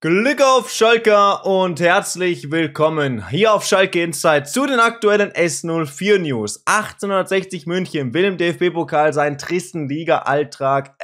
Glück auf Schalke und herzlich willkommen hier auf Schalke Insight zu den aktuellen S04 News. 1860 München will im DFB-Pokal seinen tristen Liga-Alltag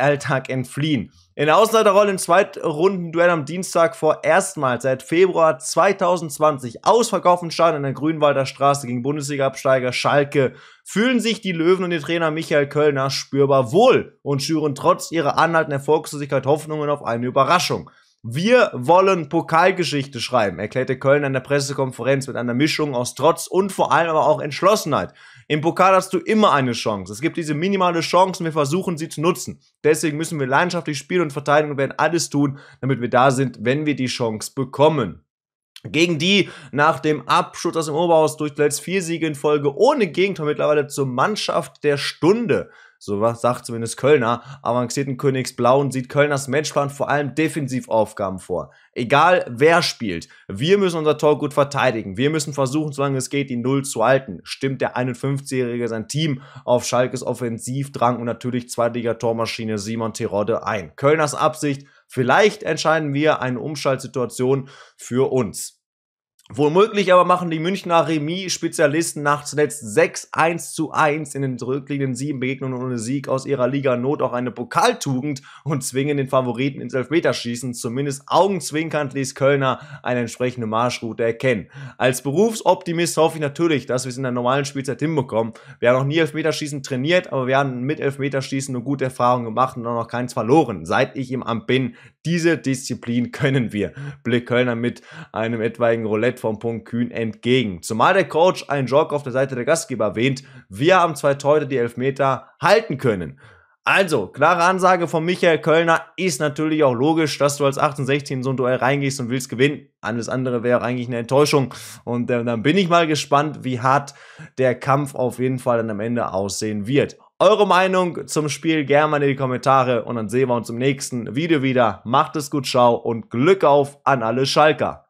entfliehen. In der Ausleiterrolle im Zweitrundenduell am Dienstag vor erstmals seit Februar 2020 ausverkauften Stadion in der Grünwalder Straße gegen Bundesliga-Absteiger Schalke fühlen sich die Löwen und ihr Trainer Michael Kölner spürbar wohl und schüren trotz ihrer anhaltenden Erfolgslosigkeit Hoffnungen auf eine Überraschung. Wir wollen Pokalgeschichte schreiben, erklärte Köln an der Pressekonferenz mit einer Mischung aus Trotz und vor allem aber auch Entschlossenheit. Im Pokal hast du immer eine Chance. Es gibt diese minimale Chance und wir versuchen sie zu nutzen. Deswegen müssen wir leidenschaftlich spielen und verteidigen und werden alles tun, damit wir da sind, wenn wir die Chance bekommen. Gegen die nach dem Abschluss aus dem Oberhaus durch zuletzt vier Siege in Folge ohne Gegentor mittlerweile zur Mannschaft der Stunde so was sagt zumindest Kölner. Avancierten Königsblauen sieht Kölners Matchplan vor allem Defensivaufgaben vor. Egal wer spielt, wir müssen unser Tor gut verteidigen. Wir müssen versuchen, solange es geht, die Null zu halten. Stimmt der 51-Jährige sein Team auf Schalkes Offensivdrang und natürlich Zweitliga-Tormaschine Simon Terodde ein. Kölners Absicht, vielleicht entscheiden wir eine Umschaltsituation für uns. Womöglich aber machen die Münchner Remis-Spezialisten nach zuletzt 6-1 zu 1 in den zurückliegenden sieben Begegnungen ohne Sieg aus ihrer Liga Not auch eine Pokaltugend und zwingen den Favoriten ins Elfmeterschießen. Zumindest augenzwinkernd ließ Kölner eine entsprechende Marschroute erkennen. Als Berufsoptimist hoffe ich natürlich, dass wir es in der normalen Spielzeit hinbekommen. Wir haben noch nie Elfmeterschießen trainiert, aber wir haben mit Elfmeterschießen eine gute Erfahrung gemacht und auch noch keins verloren. Seit ich im Amt bin, diese Disziplin können wir. Blick Kölner mit einem etwaigen Roulette von Punkt Kühn entgegen. Zumal der Coach einen Jog auf der Seite der Gastgeber erwähnt, wir haben zwei Teute, die Elfmeter halten können. Also, klare Ansage von Michael Kölner ist natürlich auch logisch, dass du als 18-16 in so ein Duell reingehst und willst gewinnen. Alles andere wäre eigentlich eine Enttäuschung. Und äh, dann bin ich mal gespannt, wie hart der Kampf auf jeden Fall dann am Ende aussehen wird. Eure Meinung zum Spiel gerne mal in die Kommentare und dann sehen wir uns im nächsten Video wieder. Macht es gut, ciao und Glück auf an alle Schalker.